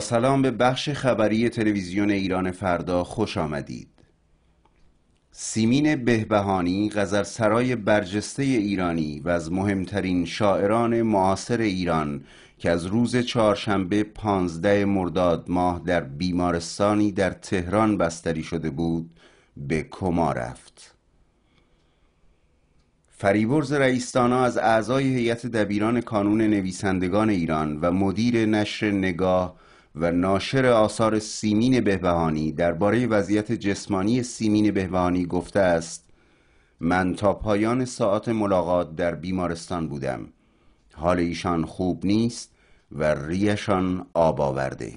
سلام به بخش خبری تلویزیون ایران فردا خوش آمدید سیمین بهبهانی سرای برجسته ایرانی و از مهمترین شاعران معاصر ایران که از روز چهارشنبه 15 مرداد ماه در بیمارستانی در تهران بستری شده بود به کما رفت فریبرز رئیستانا از اعضای هیئت دبیران کانون نویسندگان ایران و مدیر نشر نگاه و ناشر آثار سیمین بهبهانی درباره وضعیت جسمانی سیمین بهبهانی گفته است من تا پایان ساعت ملاقات در بیمارستان بودم حال ایشان خوب نیست و ریشان آب آورده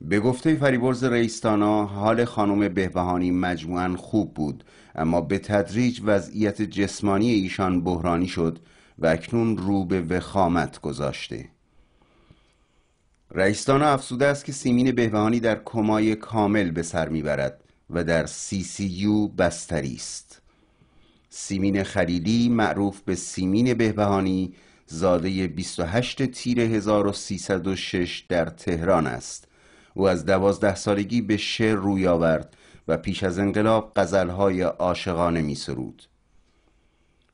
به گفته فریبرز رئیستانا حال خانم بهبهانی مجموعا خوب بود اما به تدریج وضعیت جسمانی ایشان بحرانی شد و اکنون رو به وخامت گذاشته رئیستانا افسوده است که سیمین بهبهانی در کمای کامل به سر میبرد و در سی سی یو بستری است سیمین خلیلی معروف به سیمین بهبهانی زاده 28 تیر 1306 در تهران است او از دوازده سالگی به شعر روی آورد و پیش از انقلاب قزلهای عاشقانه می سرود.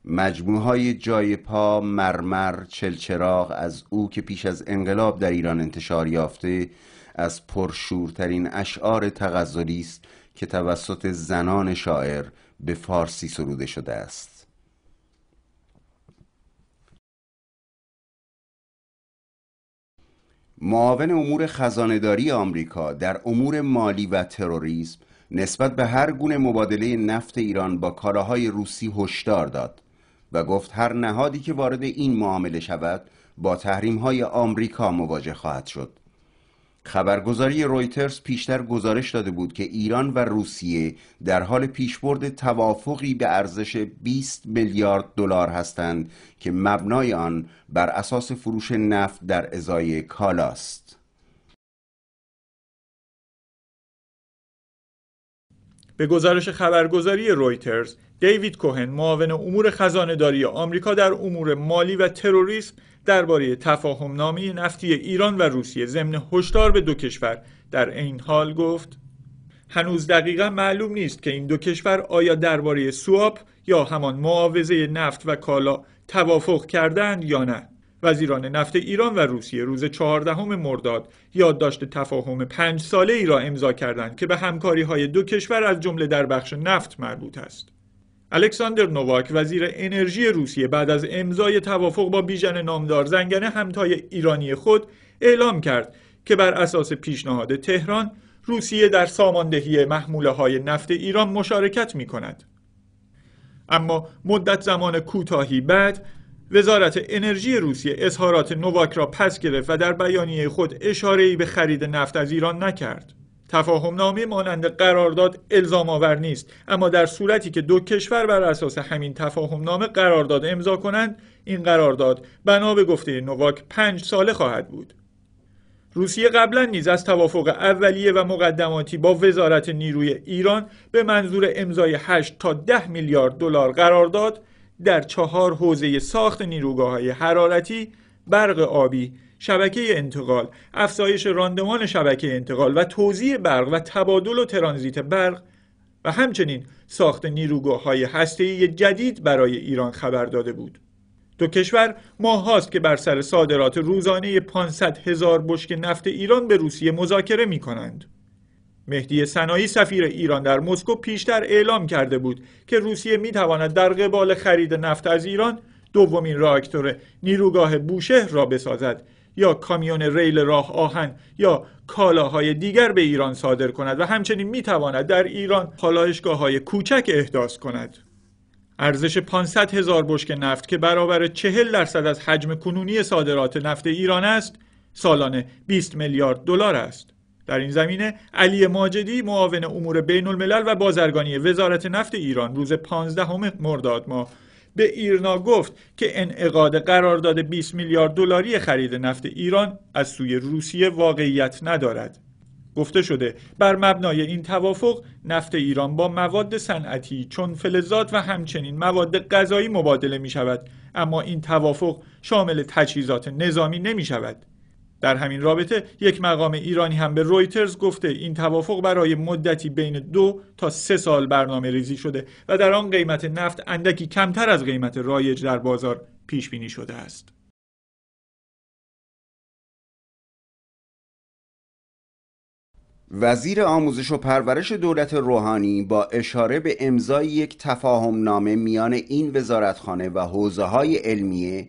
مجموعه های جای پا، مرمر، چلچراغ از او که پیش از انقلاب در ایران انتشار یافته از پرشورترین اشعار تغزلی است که توسط زنان شاعر به فارسی سروده شده است. معاون امور خزانهداری آمریکا در امور مالی و تروریسم نسبت به هر گونه مبادله نفت ایران با کالاهای روسی هشدار داد و گفت هر نهادی که وارد این معامله شود با تحریم های آمریکا مواجه خواهد شد خبرگزاری رویترز پیشتر گزارش داده بود که ایران و روسیه در حال پیشبرد توافقی به ارزش 20 میلیارد دلار هستند که مبنای آن بر اساس فروش نفت در ازای کالاست. به گزارش خبرگزاری رویترز دیوید کوهن معاون امور خزانه داری آمریکا در امور مالی و تروریسم درباره تفاهم نامی نفتی ایران و روسیه ضمن هشدار به دو کشور در این حال گفت هنوز دقیقا معلوم نیست که این دو کشور آیا درباره سواب یا همان معاوضه نفت و کالا توافق کردند یا نه وزیران نفت ایران و روسیه روز چهاردهم مرداد یادداشت تفاهم پنج ساله ای را امضا کردند که به همکاری های دو کشور از جمله در بخش نفت مربوط است. الکساندر نوواک وزیر انرژی روسیه بعد از امضای توافق با بیژن نامدار زنگنه همتای ایرانی خود اعلام کرد که بر اساس پیشنهاد تهران روسیه در ساماندهی محموله های نفت ایران مشارکت می کند. اما مدت زمان کوتاهی بعد وزارت انرژی روسیه اظهارات نوواک را پس گرفت و در بیانیه خود اشاره‌ای به خرید نفت از ایران نکرد. تفاهم نامه مانند قرارداد الزام آور نیست اما در صورتی که دو کشور بر اساس همین تفاهم نامه قرارداد امضا کنند این قرارداد بنا به گفته نواک پنج ساله خواهد بود روسیه قبلا نیز از توافق اولیه و مقدماتی با وزارت نیروی ایران به منظور امضای 8 تا 10 میلیارد دلار قرارداد در چهار حوزه ساخت نیروگاه های حرارتی، برق آبی، شبکه انتقال افزایش راندمان شبکه انتقال و توزیع برق و تبادل و ترانزیت برق و همچنین ساخت نیروگاه های هسته جدید برای ایران خبر داده بود. دو کشور ماه هاست که بر سر صادرات روزانه 500 هزار بشک نفت ایران به روسیه مذاکره می کنند. مهدی سنایی سفیر ایران در مسکو پیشتر اعلام کرده بود که روسیه می تواند در قبال خرید نفت از ایران دومین راکتور نیروگاه بوشهر را بسازد یا کامیون ریل راه آهن یا کالاهای دیگر به ایران صادر کند و همچنین می تواند در ایران پالایشگاه های کوچک احداث کند ارزش 500 هزار بشک نفت که برابر 40 درصد از حجم کنونی صادرات نفت ایران است سالانه 20 میلیارد دلار است در این زمینه علی ماجدی معاون امور بین الملل و بازرگانی وزارت نفت ایران روز 15 مرداد ماه به ایرنا گفت که انعقاد قرارداد 20 میلیارد دلاری خرید نفت ایران از سوی روسیه واقعیت ندارد. گفته شده بر مبنای این توافق نفت ایران با مواد صنعتی چون فلزات و همچنین مواد غذایی مبادله می شود اما این توافق شامل تجهیزات نظامی نمی شود. در همین رابطه یک مقام ایرانی هم به رویترز گفته این توافق برای مدتی بین دو تا سه سال برنامه ریزی شده و در آن قیمت نفت اندکی کمتر از قیمت رایج در بازار پیش بینی شده است. وزیر آموزش و پرورش دولت روحانی با اشاره به امضای یک تفاهم نامه میان این وزارتخانه و حوزه های علمیه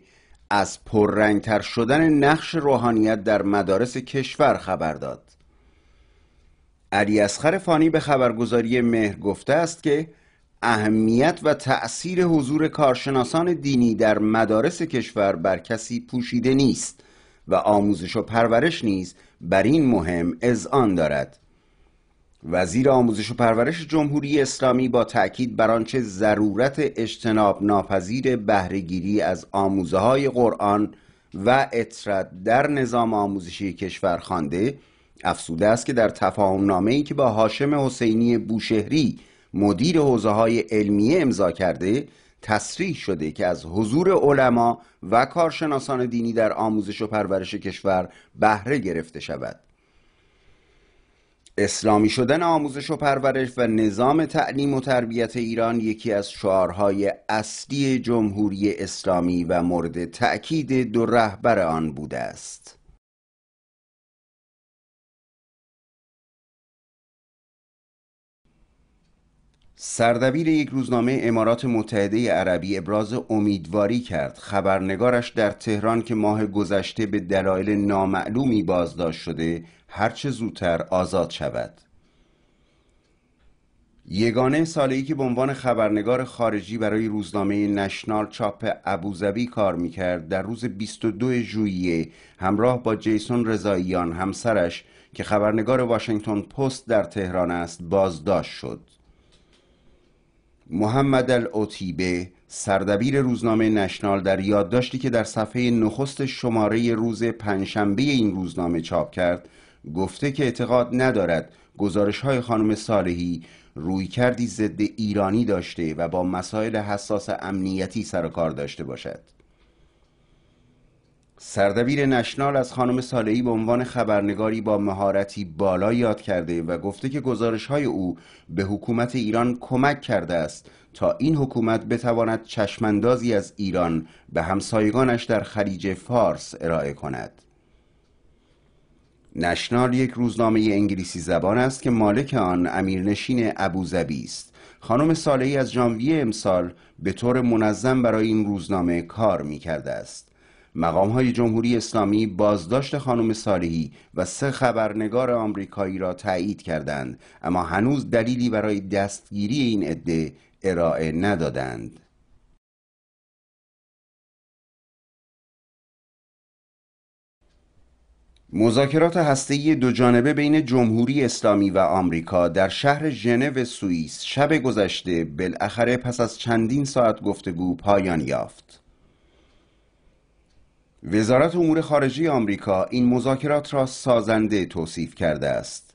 از پررنگتر شدن نقش روحانیت در مدارس کشور خبر داد علی اسخر فانی به خبرگزاری مهر گفته است که اهمیت و تأثیر حضور کارشناسان دینی در مدارس کشور بر کسی پوشیده نیست و آموزش و پرورش نیز بر این مهم اذعان دارد وزیر آموزش و پرورش جمهوری اسلامی با تاکید بر آنچه ضرورت اجتناب ناپذیر بهرهگیری از آموزه های قرآن و اطرت در نظام آموزشی کشور خوانده افسوده است که در تفاهم نامه ای که با حاشم حسینی بوشهری مدیر حوزه های علمیه امضا کرده تصریح شده که از حضور علما و کارشناسان دینی در آموزش و پرورش کشور بهره گرفته شود اسلامی شدن آموزش و پرورش و نظام تعلیم و تربیت ایران یکی از شعارهای اصلی جمهوری اسلامی و مورد تأکید دو رهبر آن بوده است. سردبیر یک روزنامه امارات متحده عربی ابراز امیدواری کرد خبرنگارش در تهران که ماه گذشته به دلایل نامعلومی بازداشت شده هرچه زودتر آزاد شود یگانه سالی که به عنوان خبرنگار خارجی برای روزنامه نشنال چاپ ابوظبی کار میکرد در روز 22 ژوئیه همراه با جیسون رضاییان همسرش که خبرنگار واشنگتن پست در تهران است بازداشت شد محمد الاتیبه سردبیر روزنامه نشنال در یادداشتی که در صفحه نخست شماره روز پنجشنبه این روزنامه چاپ کرد گفته که اعتقاد ندارد گزارش های خانم صالحی روی کردی ضد ایرانی داشته و با مسائل حساس امنیتی سر و کار داشته باشد سردبیر نشنال از خانم سالهی به عنوان خبرنگاری با مهارتی بالا یاد کرده و گفته که گزارش های او به حکومت ایران کمک کرده است تا این حکومت بتواند چشمندازی از ایران به همسایگانش در خلیج فارس ارائه کند. نشنال یک روزنامه انگلیسی زبان است که مالک آن امیرنشین ابوظبی است. خانم سالهی از ژانویه امسال به طور منظم برای این روزنامه کار می کرده است. مقام های جمهوری اسلامی بازداشت خانم صالحی و سه خبرنگار آمریکایی را تایید کردند اما هنوز دلیلی برای دستگیری این عده ارائه ندادند مذاکرات هسته‌ای دو جانبه بین جمهوری اسلامی و آمریکا در شهر ژنو سوئیس شب گذشته بالاخره پس از چندین ساعت گفتگو پایان یافت. وزارت امور خارجه آمریکا این مذاکرات را سازنده توصیف کرده است.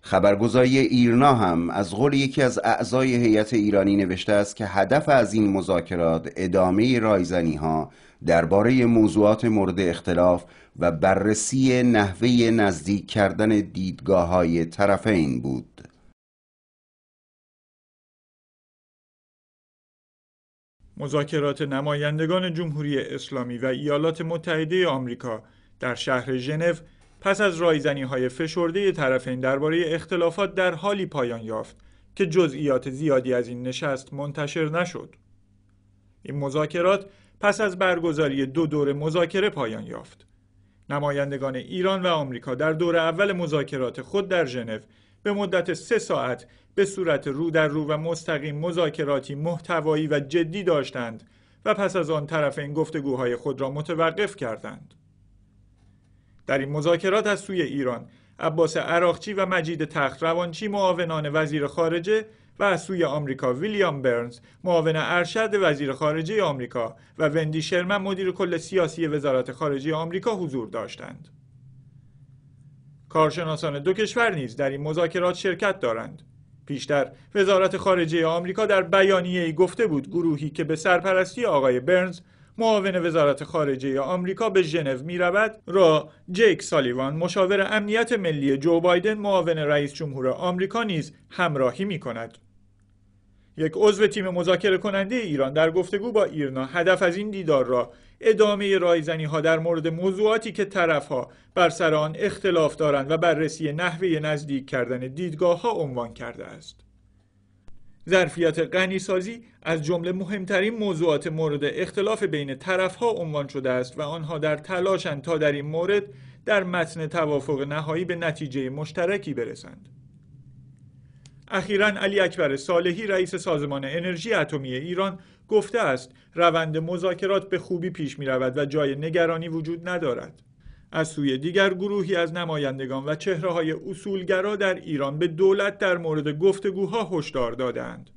خبرگزاری ایرنا هم از قول یکی از اعضای هیئت ایرانی نوشته است که هدف از این مذاکرات ادامه رایزنی ها درباره موضوعات مورد اختلاف و بررسی نحوه نزدیک کردن دیدگاه های طرفین بود. مذاکرات نمایندگان جمهوری اسلامی و ایالات متحده آمریکا در شهر ژنو پس از رایزنی های فشرده طرفین درباره اختلافات در حالی پایان یافت که جزئیات زیادی از این نشست منتشر نشد. این مذاکرات پس از برگزاری دو دور مذاکره پایان یافت. نمایندگان ایران و آمریکا در دور اول مذاکرات خود در ژنو به مدت سه ساعت به صورت رو در رو و مستقیم مذاکراتی محتوایی و جدی داشتند و پس از آن طرف این گفتگوهای خود را متوقف کردند. در این مذاکرات از سوی ایران عباس عراقچی و مجید تخت روانچی معاونان وزیر خارجه و از سوی آمریکا ویلیام برنز معاون ارشد وزیر خارجه آمریکا و وندی شرمن مدیر کل سیاسی وزارت خارجه آمریکا حضور داشتند. کارشناسان دو کشور نیز در این مذاکرات شرکت دارند. پیشتر وزارت خارجه آمریکا در بیانیه ای گفته بود گروهی که به سرپرستی آقای برنز معاون وزارت خارجه آمریکا به ژنو رود را جیک سالیوان مشاور امنیت ملی جو بایدن معاون رئیس جمهور آمریکا نیز همراهی می کند. یک عضو تیم مذاکره کننده ایران در گفتگو با ایرنا هدف از این دیدار را ادامه رایزنی ها در مورد موضوعاتی که طرف ها بر سر آن اختلاف دارند و بررسی نحوه نزدیک کردن دیدگاه ها عنوان کرده است. ظرفیت غنیسازی از جمله مهمترین موضوعات مورد اختلاف بین طرف ها عنوان شده است و آنها در تلاشند تا در این مورد در متن توافق نهایی به نتیجه مشترکی برسند. اخیرا علی اکبر صالحی رئیس سازمان انرژی اتمی ایران گفته است روند مذاکرات به خوبی پیش می رود و جای نگرانی وجود ندارد از سوی دیگر گروهی از نمایندگان و چهره های اصولگرا در ایران به دولت در مورد گفتگوها هشدار دادند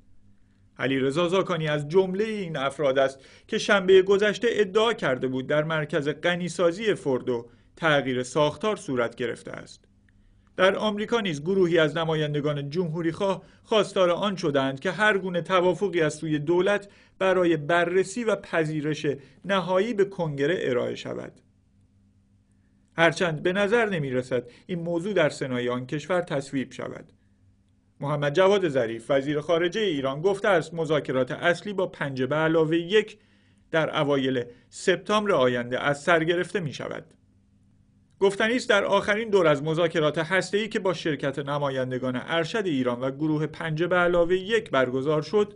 علی رضا زاکانی از جمله این افراد است که شنبه گذشته ادعا کرده بود در مرکز غنیسازی فردو تغییر ساختار صورت گرفته است در آمریکا نیز گروهی از نمایندگان خواه خواستار آن شدند که هر گونه توافقی از سوی دولت برای بررسی و پذیرش نهایی به کنگره ارائه شود. هرچند به نظر نمی رسد این موضوع در سنای آن کشور تصویب شود. محمد جواد ظریف وزیر خارجه ایران گفته است مذاکرات اصلی با پنج به علاوه یک در اوایل سپتامبر آینده از سر گرفته می شود. گفتنی است در آخرین دور از مذاکرات هسته‌ای که با شرکت نمایندگان ارشد ایران و گروه پنج به علاوه یک برگزار شد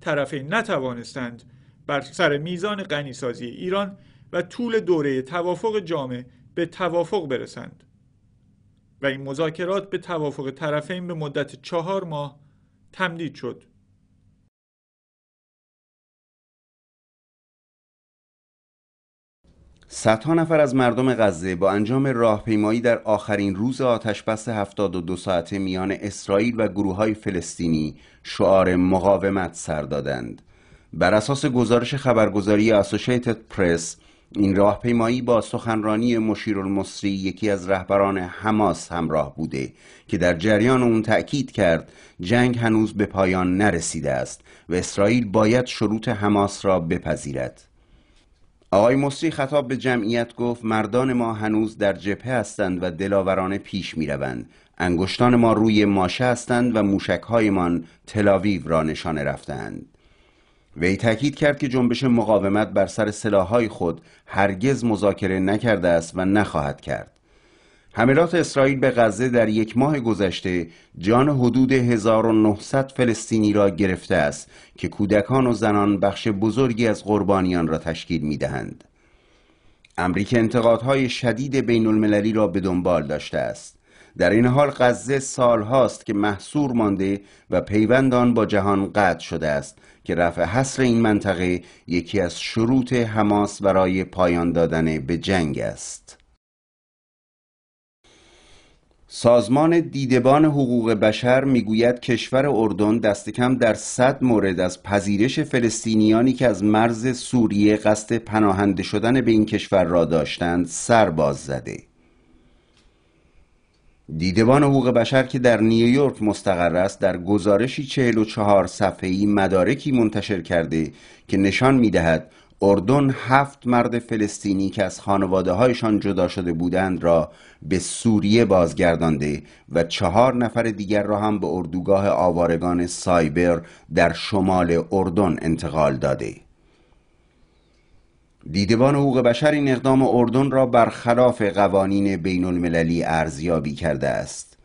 طرفین نتوانستند بر سر میزان غنیسازی ایران و طول دوره توافق جامع به توافق برسند و این مذاکرات به توافق طرفین به مدت چهار ماه تمدید شد صدها نفر از مردم غزه با انجام راهپیمایی در آخرین روز آتشبس 72 ساعته میان اسرائیل و گروه های فلسطینی شعار مقاومت سر دادند. بر اساس گزارش خبرگزاری اسوسییتد پرس این راهپیمایی با سخنرانی مشیرالمصری یکی از رهبران حماس همراه بوده که در جریان اون تأکید کرد جنگ هنوز به پایان نرسیده است و اسرائیل باید شروط حماس را بپذیرد. آقای مصری خطاب به جمعیت گفت مردان ما هنوز در جبهه هستند و دلاورانه پیش می روند. انگشتان ما روی ماشه هستند و موشکهایمان تلاویو را نشانه رفتند. وی تاکید کرد که جنبش مقاومت بر سر سلاحهای خود هرگز مذاکره نکرده است و نخواهد کرد. حملات اسرائیل به غزه در یک ماه گذشته جان حدود 1900 فلسطینی را گرفته است که کودکان و زنان بخش بزرگی از قربانیان را تشکیل می دهند. امریکا انتقادهای شدید بین المللی را به دنبال داشته است. در این حال غزه سال هاست که محصور مانده و پیوندان با جهان قطع شده است که رفع حصر این منطقه یکی از شروط حماس برای پایان دادن به جنگ است. سازمان دیدبان حقوق بشر میگوید کشور اردن دست کم در صد مورد از پذیرش فلسطینیانی که از مرز سوریه قصد پناهنده شدن به این کشور را داشتند سر باز زده دیدبان حقوق بشر که در نیویورک مستقر است در گزارشی 44 صفحه‌ای مدارکی منتشر کرده که نشان میدهد اردن هفت مرد فلسطینی که از خانواده هایشان جدا شده بودند را به سوریه بازگردانده و چهار نفر دیگر را هم به اردوگاه آوارگان سایبر در شمال اردن انتقال داده دیدبان حقوق بشر این اقدام اردن را برخلاف قوانین بین المللی ارزیابی کرده است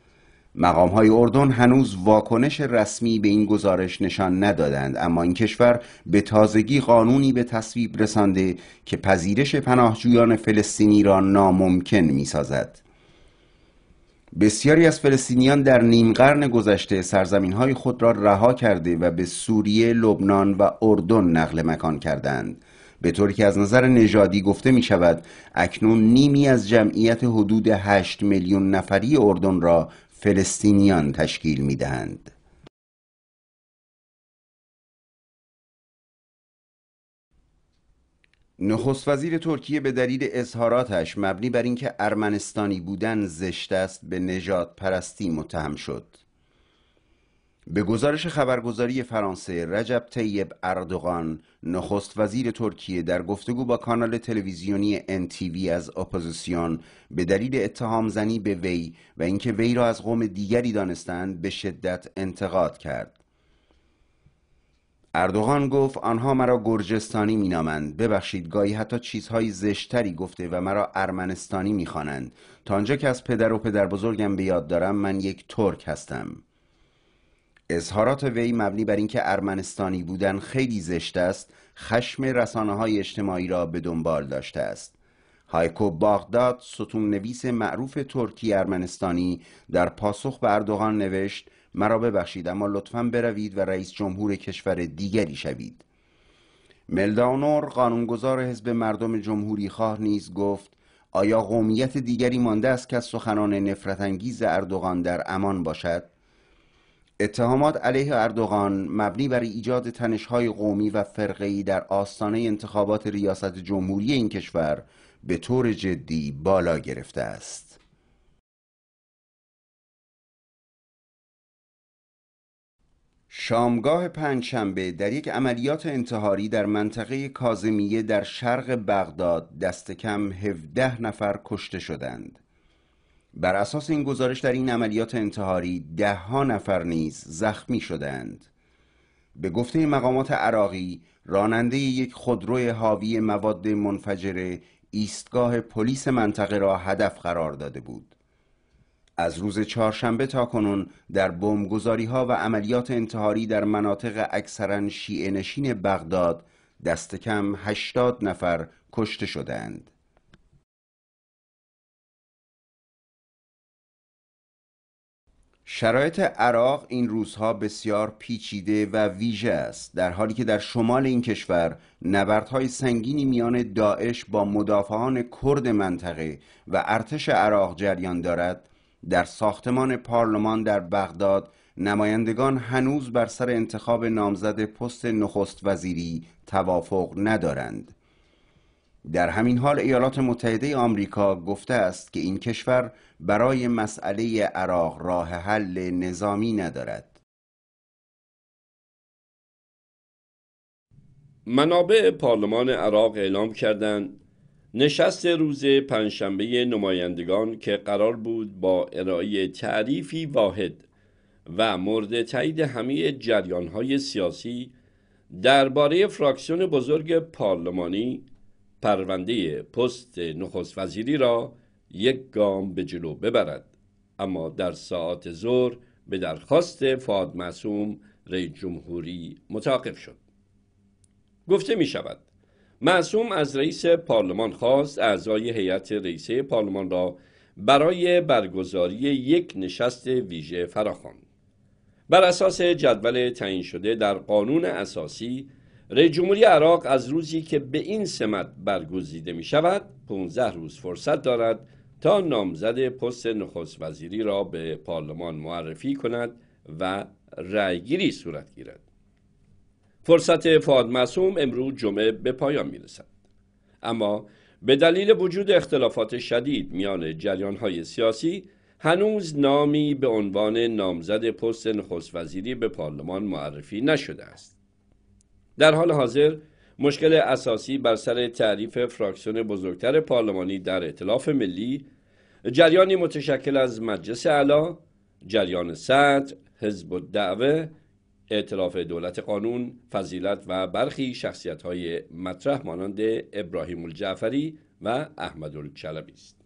مقام های اردن هنوز واکنش رسمی به این گزارش نشان ندادند اما این کشور به تازگی قانونی به تصویب رسانده که پذیرش پناهجویان فلسطینی را ناممکن می سازد. بسیاری از فلسطینیان در نیم قرن گذشته سرزمین های خود را رها کرده و به سوریه، لبنان و اردن نقل مکان کردند. به طوری که از نظر نژادی گفته می شود اکنون نیمی از جمعیت حدود 8 میلیون نفری اردن را فلسطینیان تشکیل میدهند نخست وزیر ترکیه به دلیل اظهاراتش مبنی بر اینکه ارمنستانی بودن زشت است به نجات پرستی متهم شد به گزارش خبرگزاری فرانسه رجب طیب اردوغان نخست وزیر ترکیه در گفتگو با کانال تلویزیونی انتیوی از اپوزیسیون به دلیل اتهام زنی به وی و اینکه وی را از قوم دیگری دانستند به شدت انتقاد کرد اردوغان گفت آنها مرا گرجستانی مینامند ببخشید گاهی حتی چیزهای زشتری گفته و مرا ارمنستانی میخوانند تا آنجا که از پدر و پدر بزرگم به یاد دارم من یک ترک هستم اظهارات وی مبنی بر اینکه ارمنستانی بودن خیلی زشت است خشم رسانه های اجتماعی را به دنبال داشته است هایکو باغداد ستون نویس معروف ترکی ارمنستانی در پاسخ به اردوغان نوشت مرا ببخشید اما لطفا بروید و رئیس جمهور کشور دیگری شوید ملدانور قانونگذار حزب مردم جمهوری خواه نیز گفت آیا قومیت دیگری مانده است که از سخنان نفرت انگیز اردوغان در امان باشد اتهامات علیه اردوغان مبنی بر ایجاد تنش‌های قومی و فرقه‌ای در آستانه انتخابات ریاست جمهوری این کشور به طور جدی بالا گرفته است. شامگاه پنجشنبه در یک عملیات انتحاری در منطقه کازمیه در شرق بغداد دست کم 17 نفر کشته شدند. بر اساس این گزارش در این عملیات انتحاری ده ها نفر نیز زخمی شدند به گفته مقامات عراقی راننده یک خودروی حاوی مواد منفجره ایستگاه پلیس منطقه را هدف قرار داده بود از روز چهارشنبه تا کنون در بمبگذاری ها و عملیات انتحاری در مناطق اکثرا شیعه نشین بغداد دست کم 80 نفر کشته شدند شرایط عراق این روزها بسیار پیچیده و ویژه است در حالی که در شمال این کشور نبردهای سنگینی میان داعش با مدافعان کرد منطقه و ارتش عراق جریان دارد در ساختمان پارلمان در بغداد نمایندگان هنوز بر سر انتخاب نامزد پست نخست وزیری توافق ندارند در همین حال ایالات متحده آمریکا گفته است که این کشور برای مسئله عراق راه حل نظامی ندارد منابع پارلمان عراق اعلام کردند نشست روز پنجشنبه نمایندگان که قرار بود با ارائه تعریفی واحد و مورد تایید همه جریانهای سیاسی درباره فراکسیون بزرگ پارلمانی پرونده پست نخست وزیری را یک گام به جلو ببرد اما در ساعت ظهر به درخواست فاد معصوم رئیس جمهوری متوقف شد گفته می شود معصوم از رئیس پارلمان خواست اعضای هیئت رئیسه پارلمان را برای برگزاری یک نشست ویژه فراخواند بر اساس جدول تعیین شده در قانون اساسی رئیس جمهوری عراق از روزی که به این سمت برگزیده می شود 15 روز فرصت دارد تا نامزد پست نخست وزیری را به پارلمان معرفی کند و رأیگیری صورت گیرد فرصت فاد معصوم امروز جمعه به پایان می رسد اما به دلیل وجود اختلافات شدید میان جریان های سیاسی هنوز نامی به عنوان نامزد پست نخست وزیری به پارلمان معرفی نشده است در حال حاضر مشکل اساسی بر سر تعریف فراکسیون بزرگتر پارلمانی در اطلاف ملی جریانی متشکل از مجلس علا، جریان سد، حزب دعوه، اعتلاف دولت قانون فضیلت و برخی شخصیت های مطرح مانند ابراهیم الجعفری و احمد الچلبی است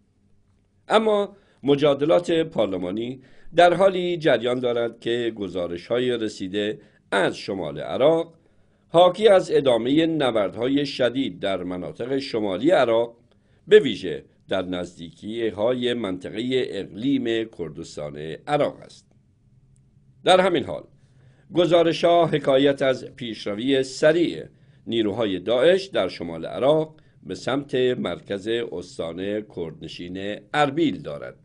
اما مجادلات پارلمانی در حالی جریان دارد که گزارش های رسیده از شمال عراق حاکی از ادامه نبردهای شدید در مناطق شمالی عراق به ویژه در نزدیکی های منطقه اقلیم کردستان عراق است در همین حال گزارش ها حکایت از پیشروی سریع نیروهای داعش در شمال عراق به سمت مرکز استان کردنشین اربیل دارد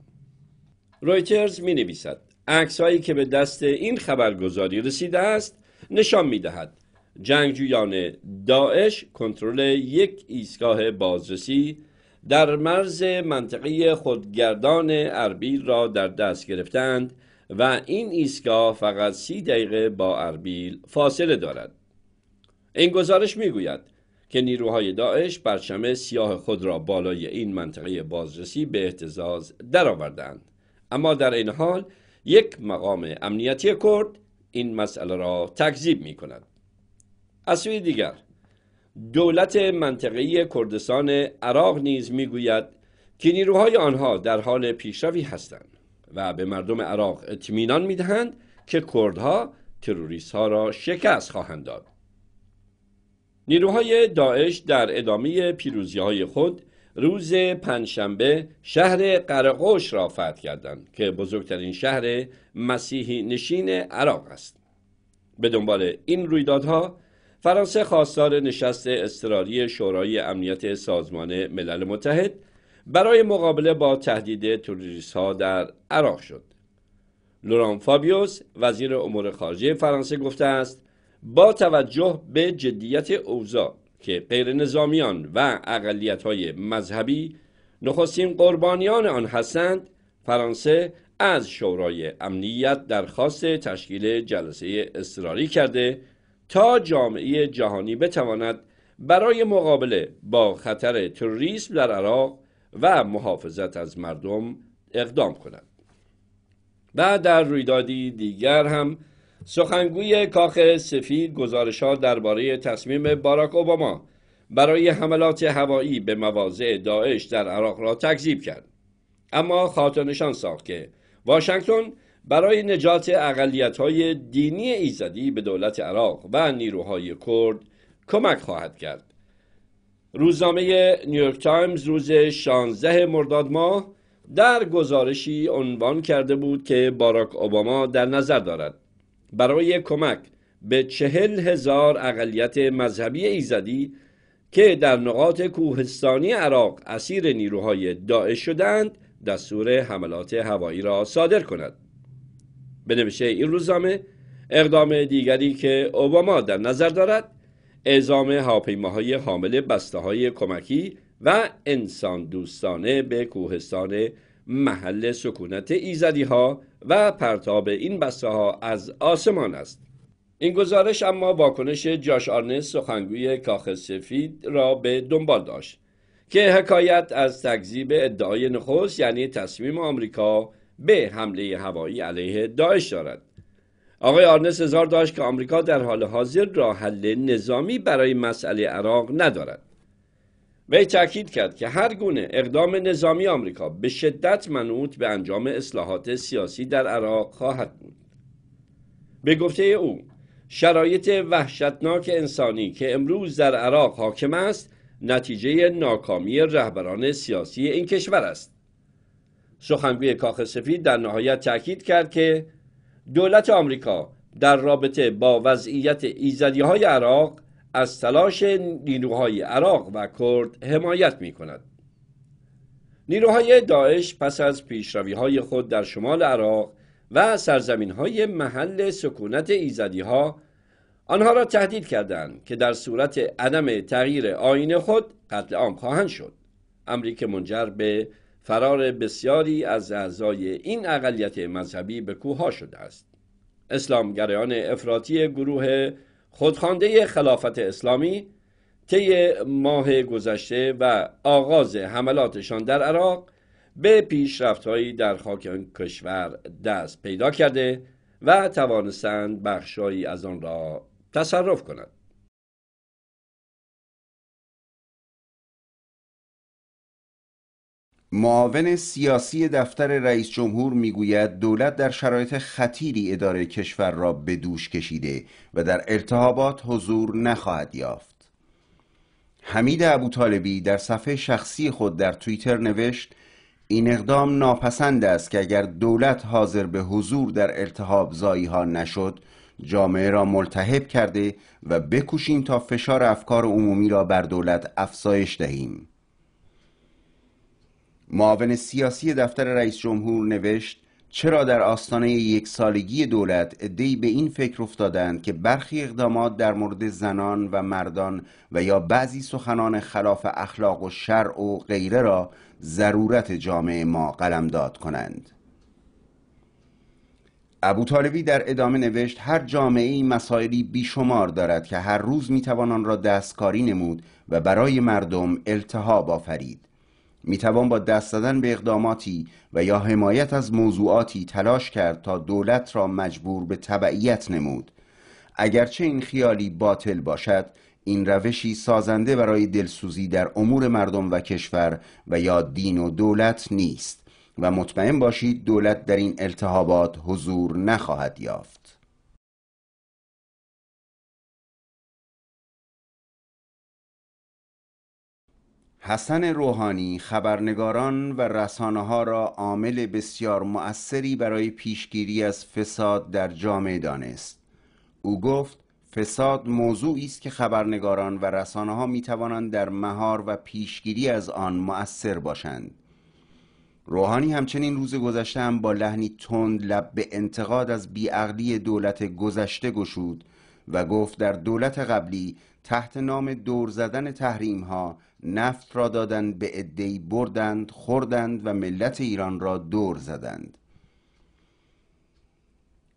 رویترز می نویسد عکسهایی که به دست این خبرگزاری رسیده است نشان می دهد جنگجویان داعش کنترل یک ایستگاه بازرسی در مرز منطقه خودگردان اربیل را در دست گرفتند و این ایستگاه فقط سی دقیقه با اربیل فاصله دارد این گزارش میگوید که نیروهای داعش پرچم سیاه خود را بالای این منطقه بازرسی به احتزاز درآوردند اما در این حال یک مقام امنیتی کرد این مسئله را تکذیب می کند از سوی دیگر دولت منطقه‌ای کردستان عراق نیز میگوید که نیروهای آنها در حال پیشروی هستند و به مردم عراق اطمینان میدهند که کردها تروریست ها را شکست خواهند داد نیروهای داعش در ادامه پیروزی های خود روز پنجشنبه شهر قرقوش را فتح کردند که بزرگترین شهر مسیحی نشین عراق است به دنبال این رویدادها فرانسه خواستار نشست اضطراری شورای امنیت سازمان ملل متحد برای مقابله با تهدید توریست ها در عراق شد. لوران فابیوس وزیر امور خارجه فرانسه گفته است با توجه به جدیت اوضاع که غیر نظامیان و اقلیت های مذهبی نخستین قربانیان آن هستند فرانسه از شورای امنیت درخواست تشکیل جلسه اضطراری کرده تا جامعه جهانی بتواند برای مقابله با خطر تروریسم در عراق و محافظت از مردم اقدام کند و در رویدادی دیگر هم سخنگوی کاخ سفید گزارشها درباره تصمیم باراک اوباما برای حملات هوایی به مواضع داعش در عراق را تکذیب کرد اما خاطرنشان ساخت که واشنگتن برای نجات اقلیت های دینی ایزدی به دولت عراق و نیروهای کرد کمک خواهد کرد. روزنامه نیویورک تایمز روز 16 مرداد ماه در گزارشی عنوان کرده بود که باراک اوباما در نظر دارد برای کمک به چهل هزار اقلیت مذهبی ایزدی که در نقاط کوهستانی عراق اسیر نیروهای داعش شدند دستور حملات هوایی را صادر کند بنوشه این روزنامه اقدام دیگری که اوباما در نظر دارد اعزام هواپیماهای حامل بسته های کمکی و انسان دوستانه به کوهستان محل سکونت ایزدی ها و پرتاب این بسته ها از آسمان است این گزارش اما واکنش جاش آرنس سخنگوی کاخ سفید را به دنبال داشت که حکایت از تکذیب ادعای نخست یعنی تصمیم آمریکا به حمله هوایی علیه داعش دارد آقای آرنس هزار داشت که آمریکا در حال حاضر راه حل نظامی برای مسئله عراق ندارد وی تاکید کرد که هر گونه اقدام نظامی آمریکا به شدت منوط به انجام اصلاحات سیاسی در عراق خواهد بود به گفته او شرایط وحشتناک انسانی که امروز در عراق حاکم است نتیجه ناکامی رهبران سیاسی این کشور است سخنگوی کاخ سفید در نهایت تاکید کرد که دولت آمریکا در رابطه با وضعیت ایزدی های عراق از تلاش نیروهای عراق و کرد حمایت می کند. نیروهای داعش پس از پیشروی های خود در شمال عراق و سرزمین های محل سکونت ایزدی ها آنها را تهدید کردند که در صورت عدم تغییر آین خود قتل عام خواهند شد امریک منجر به فرار بسیاری از اعضای این اقلیت مذهبی به کوها شده است اسلامگرایان افراطی گروه خودخوانده خلافت اسلامی طی ماه گذشته و آغاز حملاتشان در عراق به پیشرفتهایی در خاک آن کشور دست پیدا کرده و توانستند بخشهایی از آن را تصرف کنند معاون سیاسی دفتر رئیس جمهور میگوید دولت در شرایط خطیری اداره کشور را به دوش کشیده و در التحابات حضور نخواهد یافت. حمید ابوطالبی در صفحه شخصی خود در توییتر نوشت این اقدام ناپسند است که اگر دولت حاضر به حضور در التهاب زایی ها نشد جامعه را ملتهب کرده و بکوشیم تا فشار افکار عمومی را بر دولت افزایش دهیم. معاون سیاسی دفتر رئیس جمهور نوشت چرا در آستانه یک سالگی دولت ادهی به این فکر افتادند که برخی اقدامات در مورد زنان و مردان و یا بعضی سخنان خلاف اخلاق و شرع و غیره را ضرورت جامعه ما قلمداد کنند ابو طالبی در ادامه نوشت هر جامعه مسائلی بیشمار دارد که هر روز میتوان آن را دستکاری نمود و برای مردم التهاب آفرید می توان با دست زدن به اقداماتی و یا حمایت از موضوعاتی تلاش کرد تا دولت را مجبور به تبعیت نمود اگرچه این خیالی باطل باشد این روشی سازنده برای دلسوزی در امور مردم و کشور و یا دین و دولت نیست و مطمئن باشید دولت در این التهابات حضور نخواهد یافت حسن روحانی خبرنگاران و رسانه ها را عامل بسیار مؤثری برای پیشگیری از فساد در جامعه دانست. او گفت فساد موضوعی است که خبرنگاران و رسانه ها می توانند در مهار و پیشگیری از آن مؤثر باشند. روحانی همچنین روز گذشته هم با لحنی تند لب به انتقاد از بیعقلی دولت گذشته گشود و گفت در دولت قبلی تحت نام دور زدن تحریم ها نفت را دادند به عدهای بردند خوردند و ملت ایران را دور زدند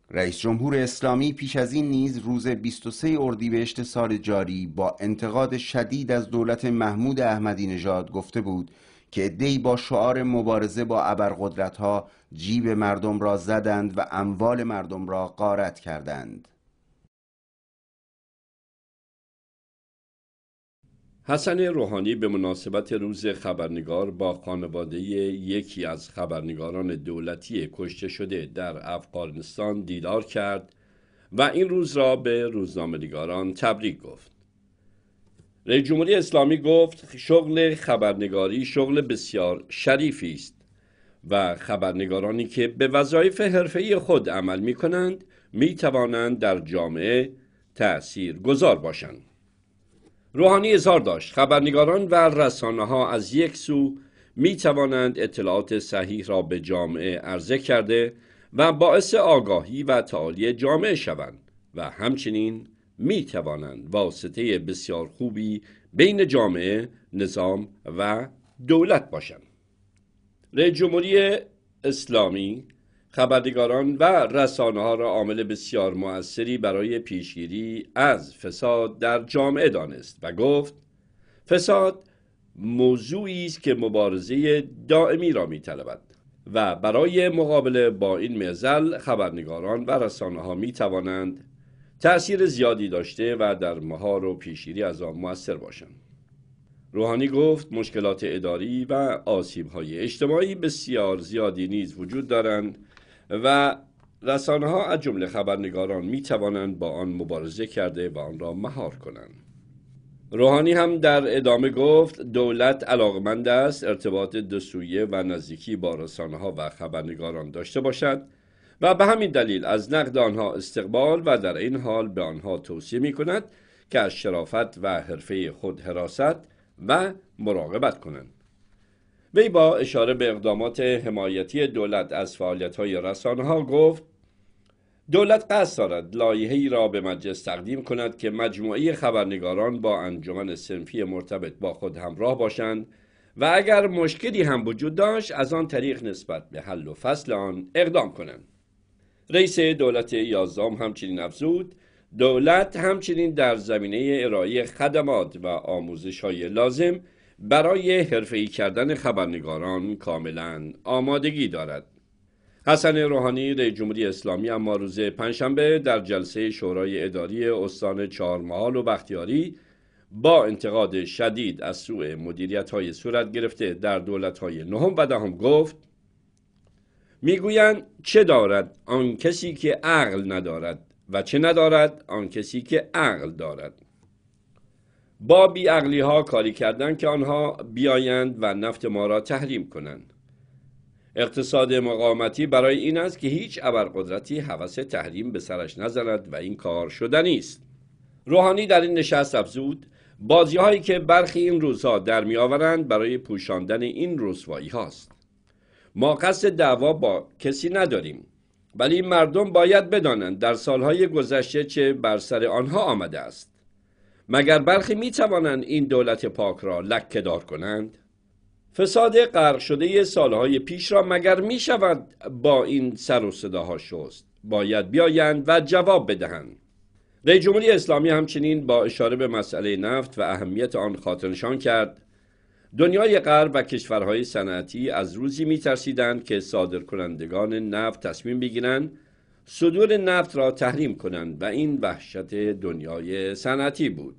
رئیس جمهور اسلامی پیش از این نیز روز 23 اردیبهشت سال جاری با انتقاد شدید از دولت محمود احمدی نژاد گفته بود که دی با شعار مبارزه با ابرقدرتها جیب مردم را زدند و اموال مردم را غارت کردند حسن روحانی به مناسبت روز خبرنگار با خانواده یکی از خبرنگاران دولتی کشته شده در افغانستان دیدار کرد و این روز را به روزنامه‌نگاران تبریک گفت. رئیس جمهوری اسلامی گفت شغل خبرنگاری شغل بسیار شریفی است و خبرنگارانی که به وظایف حرفه‌ای خود عمل می کنند می توانند در جامعه تأثیر گذار باشند. روحانی اظهار داشت خبرنگاران و رسانه ها از یک سو می توانند اطلاعات صحیح را به جامعه عرضه کرده و باعث آگاهی و تعالی جامعه شوند و همچنین می توانند واسطه بسیار خوبی بین جامعه، نظام و دولت باشند. رئیس جمهوری اسلامی خبرنگاران و رسانه ها را عامل بسیار موثری برای پیشگیری از فساد در جامعه دانست و گفت فساد موضوعی است که مبارزه دائمی را می طلبد و برای مقابله با این معزل خبرنگاران و رسانه ها می توانند تأثیر زیادی داشته و در مهار و پیشگیری از آن موثر باشند. روحانی گفت مشکلات اداری و آسیب های اجتماعی بسیار زیادی نیز وجود دارند و رسانه ها از جمله خبرنگاران می توانند با آن مبارزه کرده و آن را مهار کنند. روحانی هم در ادامه گفت دولت علاقمند است ارتباط دوسویه و نزدیکی با رسانه ها و خبرنگاران داشته باشد و به همین دلیل از نقد آنها استقبال و در این حال به آنها توصیه می کند که از شرافت و حرفه خود حراست و مراقبت کنند. وی با اشاره به اقدامات حمایتی دولت از رسانه ها گفت دولت قصد دارد لایحه‌ای را به مجلس تقدیم کند که مجموعه خبرنگاران با انجمن سنفی مرتبط با خود همراه باشند و اگر مشکلی هم وجود داشت از آن طریق نسبت به حل و فصل آن اقدام کنند رئیس دولت یازدهم همچنین افزود دولت همچنین در زمینه ارائه خدمات و آموزش های لازم برای حرفه‌ای کردن خبرنگاران کاملا آمادگی دارد. حسن روحانی رئیس جمهوری اسلامی اما روز پنجشنبه در جلسه شورای اداری استان چهارمحال و بختیاری با انتقاد شدید از سوء مدیریت های صورت گرفته در دولت های نهم و دهم گفت میگویند چه دارد آن کسی که عقل ندارد و چه ندارد آن کسی که عقل دارد با بیعقلی ها کاری کردن که آنها بیایند و نفت ما را تحریم کنند اقتصاد مقاومتی برای این است که هیچ ابرقدرتی حوسه تحریم به سرش نزند و این کار شدنی است روحانی در این نشست افزود بازی هایی که برخی این روزها در میآورند برای پوشاندن این رسوایی هاست ما قصد دعوا با کسی نداریم ولی مردم باید بدانند در سالهای گذشته چه بر سر آنها آمده است مگر برخی می توانند این دولت پاک را لکه دار کنند؟ فساد غرق شده سالهای پیش را مگر می شود با این سر و صداها شست باید بیایند و جواب بدهند رئیس جمهوری اسلامی همچنین با اشاره به مسئله نفت و اهمیت آن خاطرنشان کرد دنیای غرب و کشورهای صنعتی از روزی ترسیدند که صادرکنندگان نفت تصمیم بگیرند صدور نفت را تحریم کنند و این وحشت دنیای صنعتی بود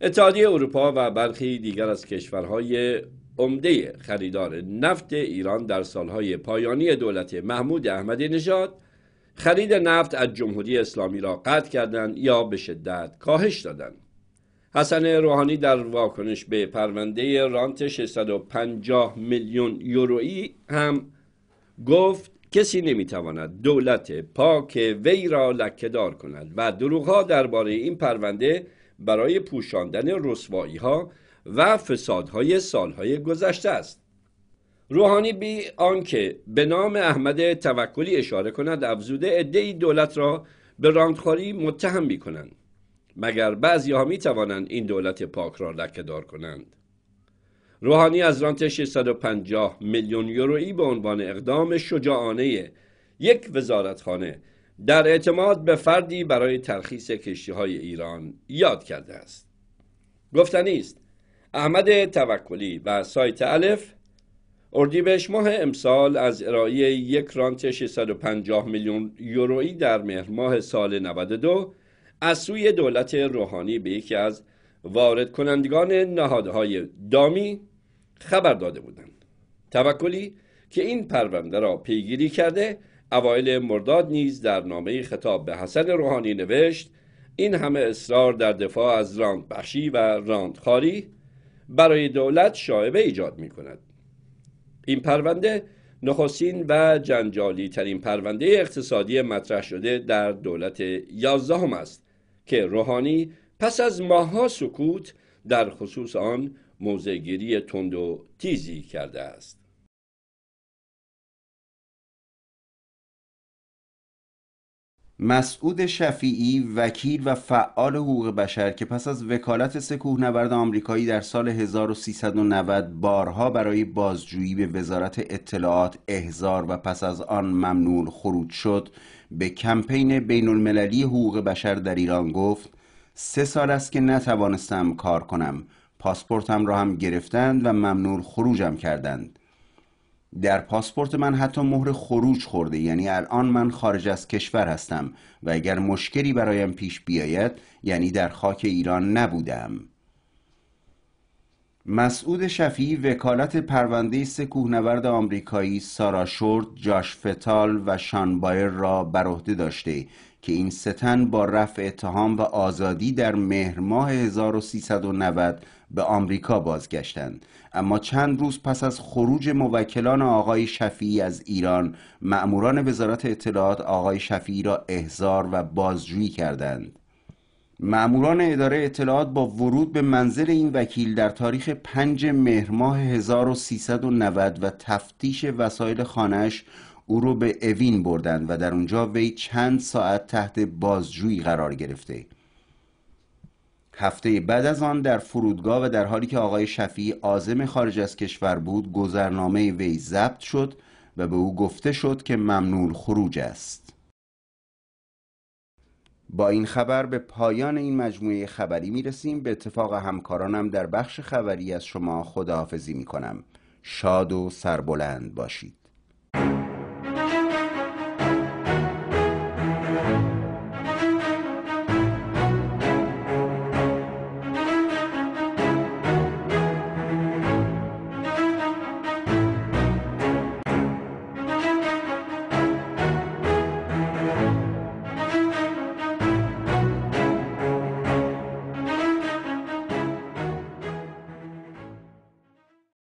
اتحادیه اروپا و برخی دیگر از کشورهای عمده خریدار نفت ایران در سالهای پایانی دولت محمود احمدی نژاد خرید نفت از جمهوری اسلامی را قطع کردند یا به شدت کاهش دادند حسن روحانی در واکنش به پرونده رانت 650 میلیون یورویی هم گفت کسی نمیتواند دولت پاک وی را لکهدار کند و دروغها درباره این پرونده برای پوشاندن رسوایی ها و فسادهای سالهای گذشته است روحانی بی آنکه به نام احمد توکلی اشاره کند افزوده عدهای دولت را به راندخواری متهم می کنند مگر بعضی ها می توانند این دولت پاک را لکهدار کنند روحانی از رانت 650 میلیون یورویی به عنوان اقدام شجاعانه یک وزارتخانه در اعتماد به فردی برای ترخیص کشتی های ایران یاد کرده است گفتنی است احمد توکلی و سایت الف اردیبهشت ماه امسال از ارائه یک رانت 650 میلیون یورویی در مهر ماه سال 92 از سوی دولت روحانی به یکی از وارد کنندگان نهادهای دامی خبر داده بودند توکلی که این پرونده را پیگیری کرده اوایل مرداد نیز در نامه خطاب به حسن روحانی نوشت این همه اصرار در دفاع از راند بخشی و خاری برای دولت شاعبه ایجاد می کند. این پرونده نخستین و جنجالی ترین پرونده اقتصادی مطرح شده در دولت یازدهم است که روحانی پس از ماهها سکوت در خصوص آن موزگیری تند و تیزی کرده است مسعود شفیعی وکیل و فعال حقوق بشر که پس از وکالت سکوه نبرد آمریکایی در سال 1390 بارها برای بازجویی به وزارت اطلاعات احضار و پس از آن ممنون خروج شد به کمپین بین المللی حقوق بشر در ایران گفت سه سال است که نتوانستم کار کنم پاسپورتم را هم گرفتند و ممنوع خروجم کردند در پاسپورت من حتی مهر خروج خورده یعنی الان من خارج از کشور هستم و اگر مشکلی برایم پیش بیاید یعنی در خاک ایران نبودم مسعود شفی وکالت پرونده سه کوهنورد آمریکایی سارا شورت، جاش فتال و شان بایر را بر عهده داشته که این ستن با رفع اتهام و آزادی در مهر ماه 1390 به آمریکا بازگشتند اما چند روز پس از خروج موکلان آقای شفیعی از ایران مأموران وزارت اطلاعات آقای شفیعی را احضار و بازجویی کردند معموران اداره اطلاعات با ورود به منزل این وکیل در تاریخ 5 مهر ماه 1390 و تفتیش وسایل خانش او رو به اوین بردند و در اونجا وی چند ساعت تحت بازجویی قرار گرفته هفته بعد از آن در فرودگاه و در حالی که آقای شفی عازم خارج از کشور بود گذرنامه وی ضبط شد و به او گفته شد که ممنون خروج است با این خبر به پایان این مجموعه خبری می رسیم به اتفاق همکارانم در بخش خبری از شما خداحافظی می کنم شاد و سربلند باشید